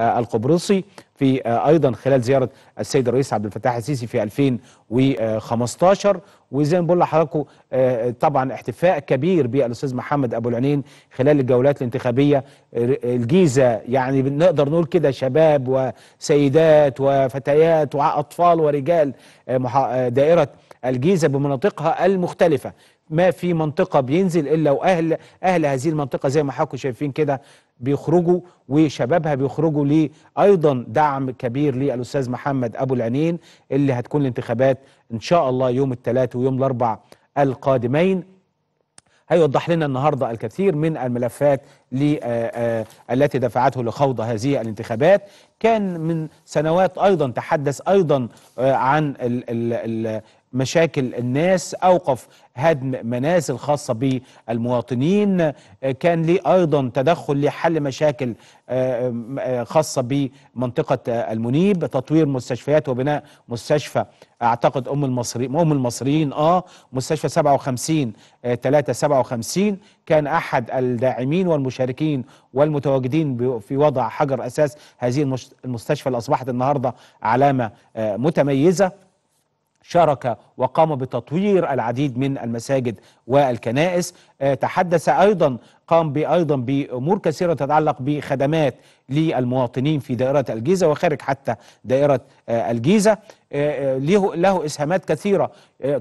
آه، القبرصي في آه، ايضا خلال زياره السيد الرئيس عبد الفتاح السيسي في 2015 وزي ما بقول لحضراتكم آه، طبعا احتفاء كبير بالاستاذ محمد ابو العينين خلال الجولات الانتخابيه الجيزه يعني نقدر نقول كده شباب وسيدات وفتيات واطفال ورجال دائره الجيزه بمناطقها المختلفه ما في منطقة بينزل إلا وأهل أهل هذه المنطقة زي ما حضراتكم شايفين كده بيخرجوا وشبابها بيخرجوا لي أيضا دعم كبير للأستاذ محمد أبو العنين اللي هتكون الانتخابات إن شاء الله يوم الثلاثاء ويوم الأربع القادمين هيوضح لنا النهاردة الكثير من الملفات آه، آه، التي دفعته لخوض هذه الانتخابات كان من سنوات أيضا تحدث أيضا آه، عن مشاكل الناس أوقف هدم منازل خاصة بالمواطنين آه، كان ليه أيضا تدخل لحل مشاكل آه، آه، خاصة بمنطقة المنيب تطوير مستشفيات وبناء مستشفى أعتقد أم المصريين أم المصريين آه مستشفى 57 3 57 كان أحد الداعمين والمشاركين والمتواجدين في وضع حجر أساس هذه المستشفى اللي أصبحت النهاردة علامة متميزة شارك وقام بتطوير العديد من المساجد والكنائس آه، تحدث أيضا قام أيضا بأمور كثيرة تتعلق بخدمات للمواطنين في دائرة الجيزة وخارج حتى دائرة آه، الجيزة آه، له له إسهامات كثيرة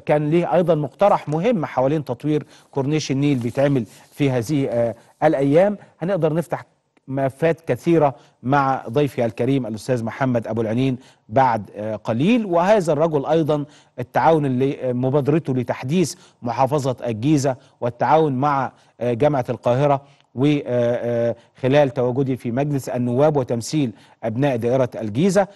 كان له أيضا مقترح مهم حوالين تطوير كورنيش النيل بيتعمل في هذه الأيام هنقدر نفتح ملفات كثيرة مع ضيفي الكريم الأستاذ محمد أبو العنين بعد آه، قليل وهذا الرجل أيضا التعاون اللي آه، مبادرته لتحديث محافظة الجيزة والتعاون مع آه، جامعة القاهرة وخلال تواجدي في مجلس النواب وتمثيل أبناء دائرة الجيزة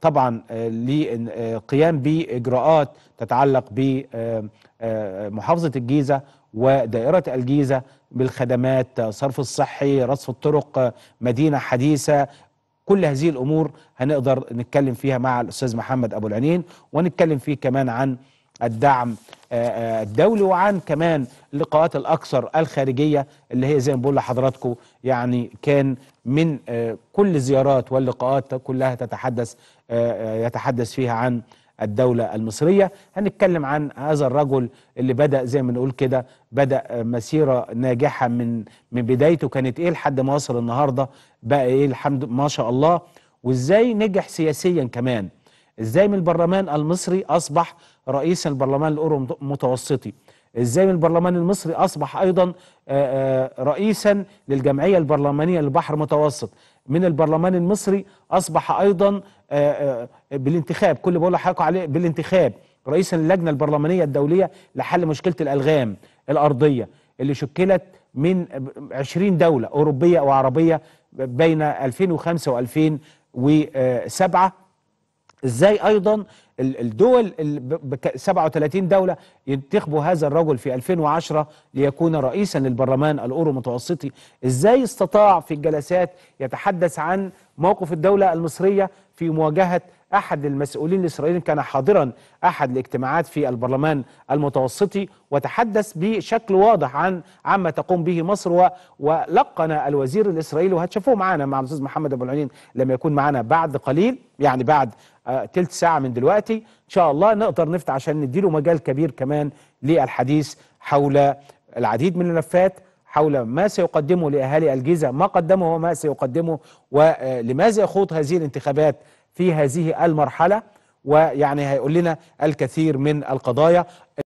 طبعا للقيام بإجراءات تتعلق بمحافظة الجيزة ودائرة الجيزة بالخدمات صرف الصحي رصف الطرق مدينة حديثة كل هذه الأمور هنقدر نتكلم فيها مع الأستاذ محمد أبو العنين ونتكلم فيه كمان عن الدعم آه، آه، الدولي وعن كمان اللقاءات الأكثر الخارجية اللي هي زي ما بقول لحضراتكم يعني كان من آه، كل الزيارات واللقاءات كلها تتحدث يتحدث فيها عن الدولة المصرية هنتكلم عن هذا الرجل اللي بدأ زي ما نقول كده بدأ مسيرة ناجحة من من بدايته كانت ايه لحد ما وصل النهاردة بقى ايه الحمد ما شاء الله وازاي نجح سياسيا كمان ازاي من البرلمان المصري اصبح رئيس البرلمان الاورو متوسطي ازاي من البرلمان المصري اصبح ايضا آه، آه، رئيسا للجمعيه البرلمانيه للبحر المتوسط من البرلمان المصري اصبح ايضا آه، بالانتخاب كل بقول لحضرتك عليه بالانتخاب رئيسا للجنه البرلمانيه الدوليه لحل مشكله الالغام الارضيه اللي شكلت من 20 دوله اوروبيه وعربيه بين 2005 و2007 ازاي ايضا الدول 37 دولة ينتخبوا هذا الرجل في 2010 ليكون رئيسا للبرلمان الأورو متوسطي إزاي استطاع في الجلسات يتحدث عن موقف الدولة المصرية في مواجهة أحد المسؤولين الإسرائيليين كان حاضرا أحد الاجتماعات في البرلمان المتوسطي وتحدث بشكل واضح عن عما تقوم به مصر ولقن الوزير الإسرائيلي وهتشوفوه معنا مع الأستاذ محمد أبو العينين لما يكون معنا بعد قليل يعني بعد ثلث آه، ساعة من دلوقتي إن شاء الله نقدر نفتح عشان نديله مجال كبير كمان للحديث حول العديد من الملفات حول ما سيقدمه لأهالي الجيزة ما قدمه وما سيقدمه ولماذا آه، يخوض هذه الانتخابات في هذه المرحلة ويعني هيقول لنا الكثير من القضايا